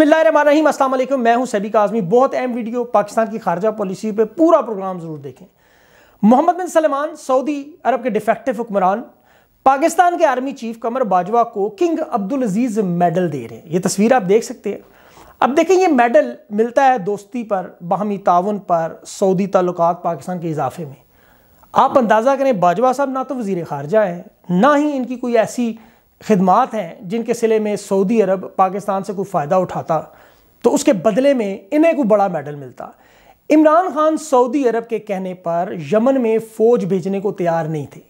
बिस्मिल्लाम असलम मैं हूं सभी का आजमी बहुत अहम वीडियो पाकिस्तान की खारजा पॉलिसी पे पूरा प्रोग्राम ज़रूर देखें Mohammed bin Salman Saudi Arab के डिफेक्टिव हुक्मरान पाकिस्तान के आर्मी चीफ कमर बाजवा को किंग अब्दुल अजीज मेडल दे रहे हैं ये तस्वीर आप देख सकते हैं अब देखें ये मेडल मिलता है दोस्ती पर बाहमी ताउन पर सऊदी ताल्लुक पाकिस्तान के इजाफे में आप अंदाज़ा करें बाजवा साहब ना तो वजीर खारजा हैं ना ही इनकी कोई ऐसी खदमात हैं जिनके सिले में सऊदी अरब पाकिस्तान से कोई फ़ायदा उठाता तो उसके बदले में इन्हें कोई बड़ा मेडल मिलता इमरान खान सऊदी अरब के कहने पर यमन में फ़ौज भेजने को तैयार नहीं थे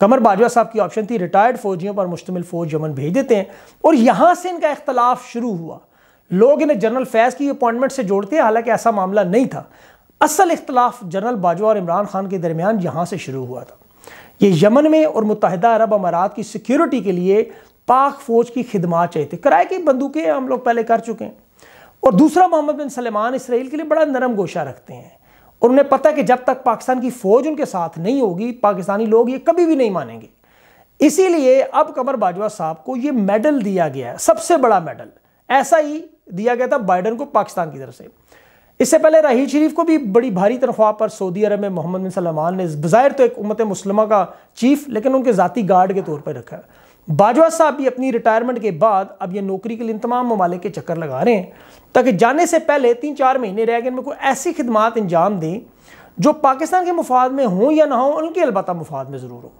कमर बाजवा साहब की ऑप्शन थी रिटायर्ड फौजियों पर मुश्तमिल फौज यमन भेज देते हैं और यहाँ से इनका इख्तलाफ शुरू हुआ लोग इन्हें जनरल फैज़ की अपॉइंटमेंट से जोड़ते हैं हालांकि ऐसा मामला नहीं था असल इख्तलाफ जनरल बाजवा और इमरान खान के दरमियान यहाँ से शुरू हुआ था ये यमन में और मुतहदा अरब अमारात की सिक्योरिटी के लिए पाक फ़ौज की खिदमत चाहिए थे किराए की बंदूकें हम लोग पहले कर चुके हैं और दूसरा मोहम्मद बिन सलमान इसराइल के लिए बड़ा नरम गोशा रखते हैं और उन्हें पता है कि जब तक पाकिस्तान की फ़ौज उनके साथ नहीं होगी पाकिस्तानी लोग ये कभी भी नहीं मानेंगे इसीलिए अब कमर बाजवा साहब को ये मेडल दिया गया है सबसे बड़ा मेडल ऐसा ही दिया गया था बाइडन को पाकिस्तान की तरफ से इससे पहले राही शरीफ को भी बड़ी भारी तनख्वाह पर सऊदी अरब में मोहम्मद बिन सलमान ने बज़ाहिर तो एक उम्मत मुसलमा का चीफ लेकिन उनके ज़ाती गार्ड के तौर पर रखा है बाजवा साहब भी अपनी रिटायरमेंट के बाद अब ये नौकरी के लिए तमाम ममालिक के चक्कर लगा रहे हैं ताकि जाने से पहले तीन चार महीने रह गए इनमें कोई ऐसी खदमात अंजाम दें जो पाकिस्तान के मुफाद में हों या ना हों उनके अलबत् मुफाद में ज़रूर हों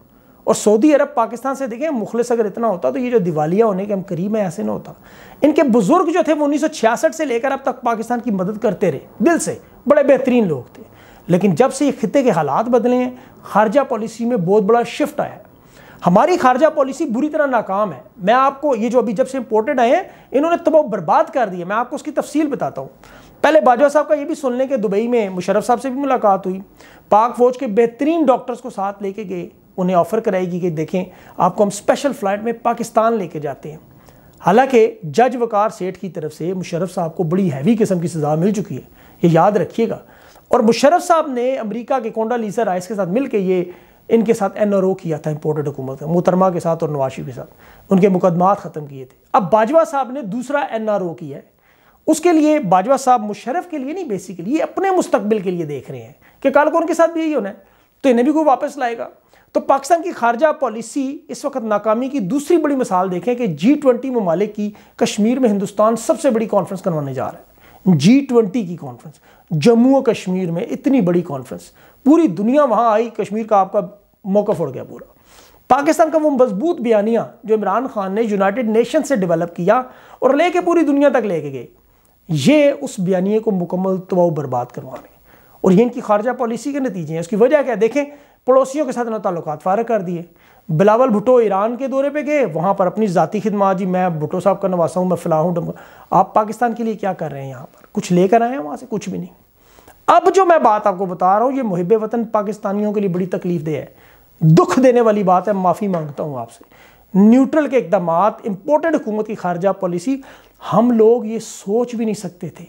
और सऊदी अरब पाकिस्तान से देखें मुखलस अगर इतना होता तो ये जो दिवालिया होने के हम करीब हैं ऐसे ना होता इनके बुजुर्ग जो थे वो उन्नीस से लेकर अब तक पाकिस्तान की मदद करते रहे दिल से बड़े बेहतरीन लोग थे लेकिन जब से ये खत्े के हालात बदले हैं खारजा पॉलिसी में बहुत बड़ा शिफ्ट आया हमारी खारजा पॉलिसी बुरी तरह नाकाम है मैं आपको ये जो अभी जब से इम्पोर्टेड आए हैं इन्होंने तबाह तो बर्बाद कर दिया मैं आपको उसकी तफसील बताता हूँ पहले बाजवा साहब का ये भी सुनने के दुबई में मुशरफ साहब से भी मुलाकात हुई पाक फौज के बेहतरीन डॉक्टर्स को साथ लेके गए उन्हें ऑफ़र कराएगी कि देखें आपको हम स्पेशल फ्लाइट में पाकिस्तान लेके जाते हैं हालांकि जज वकार सेठ की तरफ से मुशरफ साहब को बड़ी हैवी किस्म की सज़ा मिल चुकी है ये याद रखिएगा और मुशरफ साहब ने अमरीका के कोंडा लीसर राइस के साथ मिल के ये इनके साथ एन आर ओ किया था इम्पोर्टेड हुकूमत का मुतरमा के साथ और नवाशी के साथ उनके मुकदमात ख़त्म किए थे अब बाजवा साहब ने दूसरा एन आर ओ किया है उसके लिए बाजवा साहब मुशरफ के लिए नहीं बेसिकली अपने मुस्तबिल के लिए देख रहे हैं कि कल को उनके साथ भी यही होना है तो इन्हें भी कोई वापस लाएगा तो पाकिस्तान की खारजा पॉलिसी इस वक्त नाकामी की दूसरी बड़ी मिसाल देखें कि जी ट्वेंटी ममालिक की कश्मीर में हिंदुस्तान सबसे बड़ी कॉन्फ्रेंस करवाने जा रहा है जी ट्वेंटी की कॉन्फ्रेंस जम्मू और कश्मीर में इतनी बड़ी कॉन्फ्रेंस पूरी दुनिया वहाँ आई कश्मीर का आपका मौका फोड़ गया पूरा पाकिस्तान का वो मजबूत बयानिया जो इमरान खान ने यूनाइटेड नेशन से डेवलप किया और लेके पूरी दुनिया तक लेके गए ये उस बयानिए को मुकम्मल तो बर्बाद करवा रहे और ये इनकी खारजा पॉलिसी के नतीजे हैं उसकी वजह क्या देखें पड़ोसियों के साथ इन्होंने ताल्लुक फ़ारग कर दिए बिलावल भुटो ईरान के दौरे पे गए वहाँ पर अपनी ज़ाती खिदमा जी मैं भुटो साहब का नवासा हूँ मैं फ़िलहाल हूँ आप पाकिस्तान के लिए क्या कर रहे हैं यहाँ पर कुछ लेकर आए हैं वहाँ से कुछ भी नहीं अब जो मैं बात आपको बता रहा हूँ ये मुहब वतन पाकिस्तानियों के लिए बड़ी तकलीफ दे है दुख देने वाली बात है माफ़ी मांगता हूँ आपसे न्यूट्रल के इकदाम इम्पोर्टेंट हुकूमत की खारजा पॉलिसी हम लोग ये सोच भी नहीं सकते थे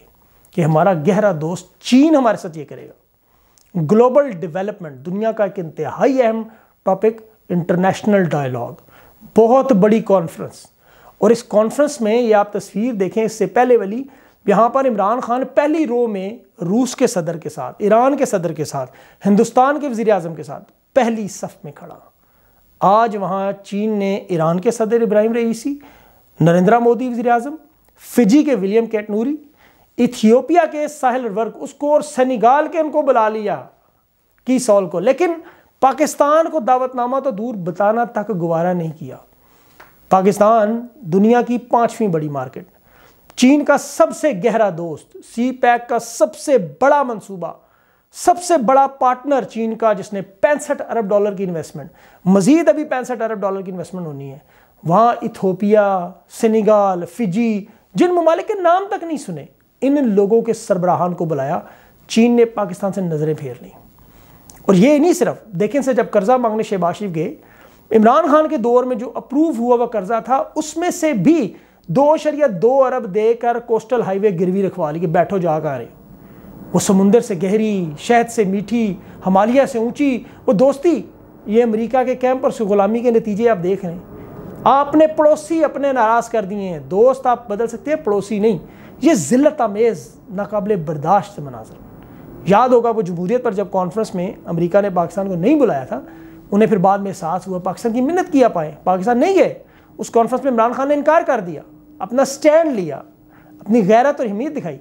कि हमारा गहरा दोस्त चीन हमारे साथ ये करेगा ग्लोबल डेवलपमेंट दुनिया का एक इंतहाई अहम टॉपिक इंटरनेशनल डायलॉग बहुत बड़ी कॉन्फ्रेंस और इस कॉन्फ्रेंस में ये आप तस्वीर देखें इससे पहले वाली यहाँ पर इमरान खान पहली रो में रूस के सदर के साथ ईरान के सदर के साथ हिंदुस्तान के वजी अजम के साथ पहली सफ में खड़ा आज वहाँ चीन ने ईरान के सदर इब्राहिम रईसी नरेंद्र मोदी वजी अजम फिजी के विलियम कैटनूरी इथियोपिया के साहिल वर्ग उसको और सेनेगाल के उनको बुला लिया की सॉल को लेकिन पाकिस्तान को दावतनामा तो दूर बताना तक गुवारा नहीं किया पाकिस्तान दुनिया की पांचवी बड़ी मार्केट चीन का सबसे गहरा दोस्त सी पैक का सबसे बड़ा मंसूबा सबसे बड़ा पार्टनर चीन का जिसने पैंसठ अरब डॉलर की इन्वेस्टमेंट मजीद अभी पैंसठ अरब डॉलर की इन्वेस्टमेंट होनी है वहां इथोपिया सेनेगाल फिजी जिन ममालिक के नाम तक नहीं सुने इन लोगों के सरबराहान को बुलाया चीन ने पाकिस्तान से नज़रें फेर ली और ये नहीं सिर्फ देखें से जब कर्ज़ा मांगने शहबाज शरीफ गए इमरान खान के दौर में जो अप्रूव हुआ वह कर्ज़ा था उसमें से भी दो शरिया दो अरब देकर कोस्टल हाईवे गिरवी रखवा ली कि बैठो जा कर रहे वो समुंदर से गहरी शहद से मीठी हमालिया से ऊंची वो दोस्ती ये अमेरिका के कैंप और गुलामी के नतीजे आप देख रहे हैं आपने पड़ोसी अपने नाराज़ कर दिए हैं दोस्त आप बदल सकते हैं पड़ोसी नहीं ये ज़िलत आमेज़ नाकबले बर्दाश्त मनाजर याद होगा वो जमहूरीत पर जब कॉन्फ्रेंस में अमेरिका ने पाकिस्तान को नहीं बुलाया था उन्हें फिर बाद में एहसास हुआ पाकिस्तान की मिन्नत किया पाए पाकिस्तान नहीं गए उस कॉन्फ्रेंस में इमरान खान ने इनकार कर दिया अपना स्टैंड लिया अपनी गैरत और हमीत दिखाई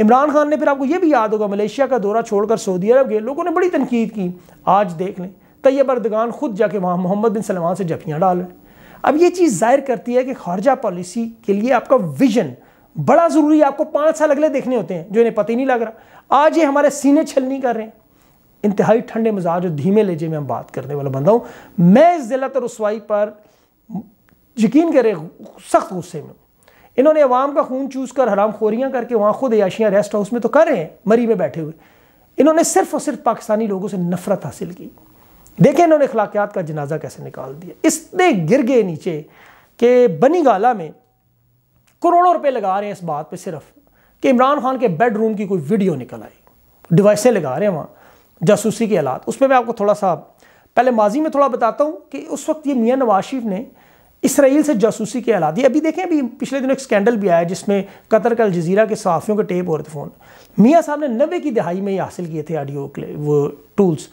इमरान खान ने फिर आपको यह भी याद होगा मलेशिया का दौरा छोड़कर सऊदी अरब गए लोगों ने बड़ी तनकीद की आज देख लें तैयब अर्दगान खुद जाके वहाँ मोहम्मद बिन सलमान से जफियाँ डाल रहे अब ये चीज़ जाहिर करती है कि खारजा पॉलिसी के लिए आपका विजन बड़ा ज़रूरी आपको पाँच साल अगले देखने होते हैं जो इन्हें पता ही नहीं लग रहा आज ये हमारे सीने छल नहीं कर रहे हैं इंतहाई ठंडे मिजाज और धीमे लेजे में हम बात करने वाला बंदा हूं मैं इस ज़िलत और रसवाई पर यकीन करें सख्त गुस्से में इन्होंने अवाम का खून चूस कर हराम खोरियाँ करके वहाँ खुद याशियाँ रेस्ट हाउस में तो कर रहे हैं मरी में बैठे हुए इन्होंने सिर्फ और सिर्फ पाकिस्तानी लोगों से नफरत हासिल की देखें इन्होंने अखलाकियात का जनाजा कैसे निकाल दिया इसने गिर गए नीचे के बनी गाला में करोड़ों रुपए लगा रहे हैं इस बात पे सिर्फ कि इमरान खान के बेडरूम की कोई वीडियो निकल आई डिवाइसें लगा रहे हैं वहाँ जासूसी के आलात उस पर मैं आपको थोड़ा सा पहले माजी में थोड़ा बताता हूँ कि उस वक्त ये मियाँ नवाज शरीफ ने इसराइल से जासूसी के आलात ये अभी देखें अभी पिछले दिनों एक स्कैंडल भी आया जिसमें कतर का अलजीरा के सहाफ़ियों के टेप और फ़ोन मियाँ साहब ने नबे की दहाई में ही हासिल किए थे ऑडियो वो टूल्स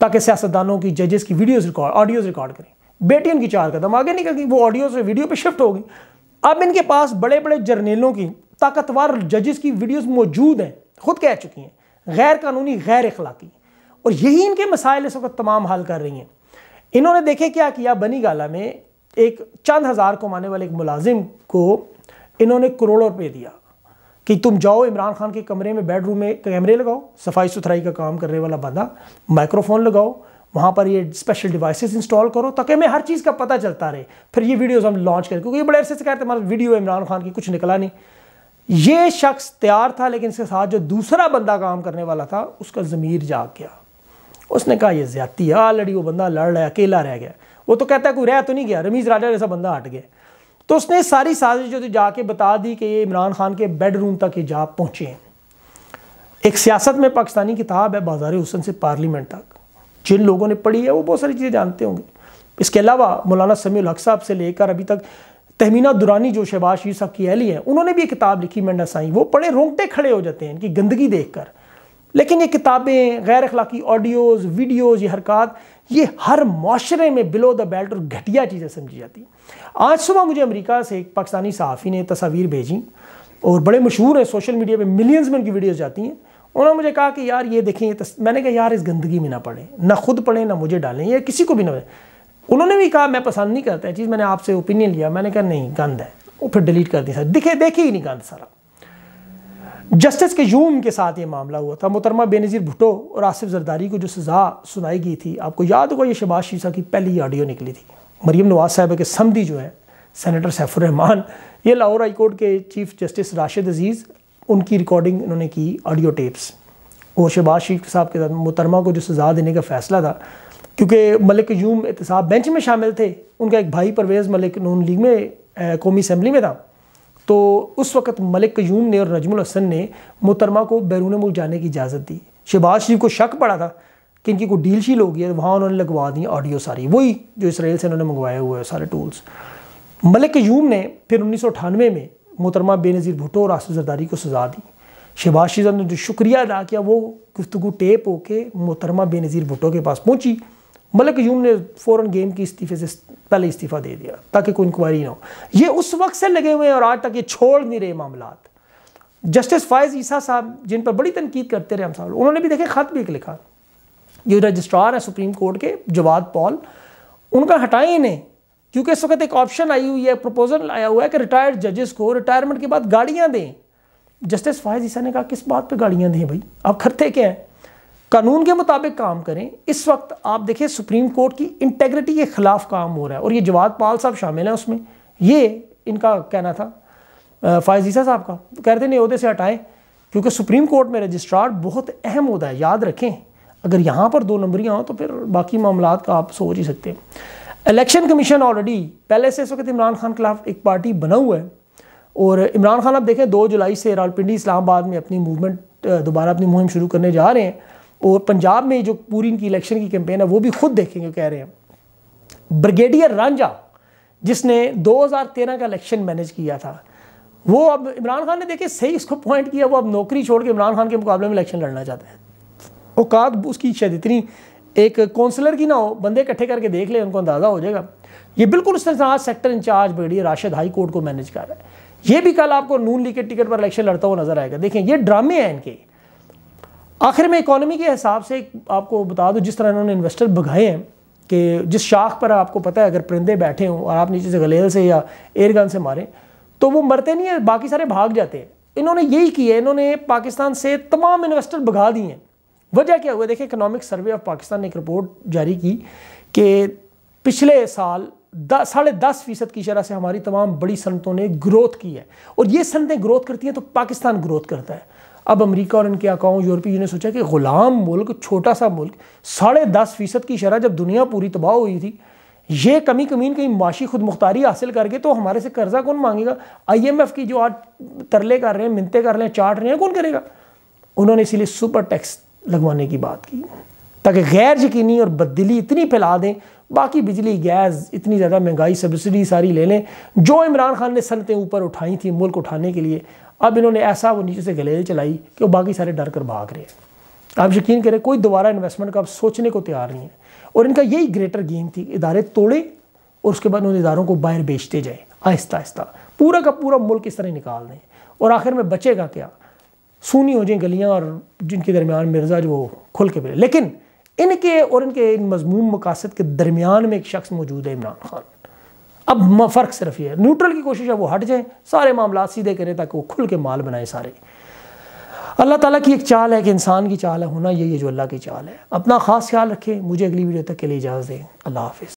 ताकि सियासतदानों की जजेस की वीडियोज़ रिकॉर्ड ऑडियोज़ रिकॉर्ड करें बेटी उनकी चार कदम आगे निकल गई वो ऑडियोज वीडियो पर शिफ्ट हो गई अब इनके पास बड़े बड़े जर्नेलों की ताकतवर जजेस की वीडियोस मौजूद हैं खुद कह चुकी हैं गैर कानूनी गैर अखलाकी और यही इनके मसाइल इस वक्त तमाम हल कर रही हैं इन्होंने देखे क्या किया बनी गाला में एक चंद हज़ार कमाने वाले एक मुलाजिम को इन्होंने करोड़ों रुपये दिया कि तुम जाओ इमरान खान के कमरे में बेडरूम में कैमरे लगाओ सफाई सुथराई का काम करने वाला बंदा माइक्रोफोन लगाओ वहाँ पर ये स्पेशल डिवाइसेस इंस्टॉल करो ताकि हमें हर चीज़ का पता चलता रहे फिर ये वीडियोस हम लॉन्च करें क्योंकि ये बड़े अरसे से कहते हमारा वीडियो इमरान खान की कुछ निकला नहीं ये शख्स तैयार था लेकिन इसके साथ जो दूसरा बंदा काम करने वाला था उसका ज़मीर जाग गया उसने कहा ये ज्यादती है लड़ी वो बंदा लड़ रहा है अकेला रह गया वो तो कहता है कोई रह तो नहीं गया रमीज़ राजा जैसा बंदा हट गया तो उसने सारी साजिश जो जाके बता दी कि ये इमरान खान के बेडरूम तक ये जा पहुँचे हैं एक सियासत में पाकिस्तानी किताब है बाजार हुसन से पार्लियामेंट तक जिन लोगों ने पढ़ी है वो बहुत सारी चीज़ें जानते होंगे इसके अलावा मौलाना समील हक साहब से लेकर अभी तक तहमीना दुरानी जो शहबाज शरीफ साहब की अहली है उन्होंने भी एक किताब लिखी मंडा साई वो पढ़े रोंगटे खड़े हो जाते हैं इनकी गंदगी देख कर लेकिन ये किताबें गैर अखलाकी ऑडियोज़ वीडियोज़ ये हरकत ये हर माशरे में बिलो द बेल्ट और घटिया चीज़ें समझी जाती आज सुबह मुझे अमेरिका से एक पाकिस्तानी सहाफ़ी ने तस्वीर भेजी और बड़े मशहूर हैं सोशल मीडिया पे मिलियंस में उनकी वीडियोज़ जाती हैं उन्होंने मुझे कहा कि यार ये देखें ये तस... मैंने कहा यार इस गंदगी में ना पढ़े ना खुद पढ़े ना मुझे डालें या किसी को भी ना उन्होंने भी कहा मैं पसंद नहीं करता है चीज़ मैंने आपसे ओपिनियन लिया मैंने कहा नहीं गंद है वो फिर डिलीट कर दिया सर दिखे देखे ही नहीं गंद सारा जस्टिस के यूम के साथ ये मामला हुआ था मुतरमा बेनज़ीर भुटो और आसिफ जरदारी को जो सज़ा सुनाई गई थी आपको याद होगा ये शबाज शीशा की पहली ऑडियो निकली थी मरीम नवाज साहब के समदी जो है सैनिटर सैफुररहमान ये लाहौर हाई कोर्ट के चीफ जस्टिस राशिद अजीज़ उनकी रिकॉर्डिंग इन्होंने की ऑडियो टेप्स और शहबाज शरीफ साहब के साथ मुतरमा को जो सज़ा देने का फैसला था क्योंकि मलिक यूम एहतसाब बेंच में शामिल थे उनका एक भाई परवेज़ मलिक नून लीग में कौमी असम्बली में था तो उस वक्त मलिक यूम ने और नजमुल हसन ने मुतरमा को बैरून मुल्क जाने की इजाज़त दी शहबाज शरीफ को शक पड़ा था कि इनकी कोई डील शील होगी तो वहाँ उन्होंने लगवा दी ऑडियो सारी वही जो इसराइल से उन्होंने मंगवाया हुआ है सारे टूल्स मलिक यूम ने फिर उन्नीस में मोहतरमा बेनज़ीर भुटो और आसू जरदारी को सजा दी शहबाज शीजा ने जो शुक्रिया अदा किया वो गुफ्तु टेप होकर मोहतरमा बेनज़ीर भुटो के पास पहुँची मलिक यूम ने फ़ौरन गेम के इस्तीफे से पहले इस्तीफ़ा दे दिया ताकि कोई इंक्वायरी ना हो ये उस वक्त से लगे हुए हैं और आज तक ये छोड़ नहीं रहे मामला जस्टिस फायज़ ईसा साहब जिन पर बड़ी तनकीद करते रहे हम साहब उन्होंने भी देखे ख़त भी एक लिखा जो रजिस्ट्रार है सुप्रीम कोर्ट के जवाद पॉल उनका हटाएं इन्हें क्योंकि इस वक्त एक ऑप्शन आई हुई है प्रपोजल आया हुआ है कि रिटायर्ड जजेस को रिटायरमेंट के बाद गाड़ियाँ दें जस्टिस फायज ईसा ने कहा किस बात पे गाड़ियाँ दें भाई आप करते क्या हैं कानून के मुताबिक काम करें इस वक्त आप देखिए सुप्रीम कोर्ट की इंटेग्रिटी के ख़िलाफ़ काम हो रहा है और ये जवाद पाल साहब शामिल हैं उसमें ये इनका कहना था फायज ईसा साहब का कह रहे थे नहीं अहदे से हटाएं क्योंकि सुप्रीम कोर्ट में रजिस्ट्रार बहुत अहम होता है याद रखें अगर यहाँ पर दो नंबरियाँ हों तो फिर बाकी मामला का आप सोच ही सकते हैं इलेक्शन कमीशन ऑलरेडी पहले से इस वक्त इमरान खान के खिलाफ एक पार्टी बना हुआ है और इमरान खान आप देखें दो जुलाई से रावलपिंडी इस्लामाबाद में अपनी मूवमेंट दोबारा अपनी मुहिम शुरू करने जा रहे हैं और पंजाब में जो पूरी इनकी इलेक्शन की कैंपेन है वो भी खुद देखेंगे कह रहे हैं ब्रिगेडियर रांझा जिसने 2013 का इलेक्शन मैनेज किया था वो अब इमरान खान ने देखे सही इसको पॉइंट किया वो अब नौकरी छोड़ के इमरान खान के मुकाबले में इलेक्शन लड़ना चाहते हैं औकात उसकी शायद इतनी एक काउंसलर की ना हो बंदे इकट्ठे करके देख ले उनको अंदाज़ा हो जाएगा ये बिल्कुल उस तरह सेक्टर इंचार्ज बेड़ी राशिद हाई कोर्ट को मैनेज कर रहा है ये भी कल आपको नून लीग के टिकट पर इलेक्शन लड़ता हुआ नजर आएगा देखें ये ड्रामे हैं इनके आखिर में इकोनॉमी के हिसाब से आपको बता दूं जिस तरह इन्होंने इन्वेस्टर भगाए हैं कि जिस शाख पर आपको पता है अगर परिंदे बैठे हों और आप नीचे से गलेल से या एयरगन से मारें तो वो मरते नहीं हैं बाकी सारे भाग जाते हैं इन्होंने यही किया इन्होंने पाकिस्तान से तमाम इन्वेस्टर भगा दिए हैं वजह क्या हुआ देखिए इकोनॉमिक सर्वे ऑफ पाकिस्तान ने एक रिपोर्ट जारी की कि पिछले साल साढ़े दस फीसद की शरह से हमारी तमाम बड़ी सनतों ने ग्रोथ की है और ये सनतें ग्रोथ करती हैं तो पाकिस्तान ग्रोथ करता है अब अमेरिका और इनके अकाउं यूरोपीय यूनियन ने सोचा कि गुलाम मुल्क छोटा सा मुल्क साढ़े दस फीसद की शरह जब दुनिया पूरी तबाह हुई थी ये कमी कमीन कहीं माशी खुद मुख्तारी हासिल करके तो हमारे से कर्जा कौन मांगेगा आईएमएफ की जो आज तरले कर रहे हैं मिनते कर रहे हैं चाट रहे हैं कौन करेगा उन्होंने इसीलिए सुपर टैक्स लगवाने की बात की ताकि गैर यकीनी और बदली इतनी फैला दें बाकी बिजली गैस इतनी ज़्यादा महंगाई सब्सिडी सारी ले लें जो इमरान खान ने सनतें ऊपर उठाई थी मुल्क उठाने के लिए अब इन्होंने ऐसा वो नीचे से गलेल चलाई कि वो बाकी सारे डर कर भाग रहे हैं आप यकीन करें कोई दोबारा इन्वेस्टमेंट का अब सोचने को तैयार नहीं है और इनका यही ग्रेटर गेम थी इदारे तोड़े और उसके बाद उन इदारों को बाहर बेचते जाए आहिस्ता आहिस्ता पूरा का पूरा मुल्क इस तरह निकाल दें और आखिर में बचेगा क्या सूनी हो जाएं गलियाँ और जिनके दरमियान मिर्ज़ा जो खुल के मिले लेकिन इनके और इनके इन मजमूम मकासद के दरमियान में एक शख्स मौजूद है इमरान खान अब फ़र्क सिर्फ ये है न्यूट्रल की कोशिश है वो हट जाए सारे मामला सीधे करें ताकि वो खुल के माल बनाए सारे अल्लाह ताला की एक चाल है कि इंसान की चाल है होना यही है जो अल्लाह की चाल है अपना ख़ास ख्याल रखें मुझे अगली वीडियो तक के लिए इजाज़त दें अल्लाह हाफिज़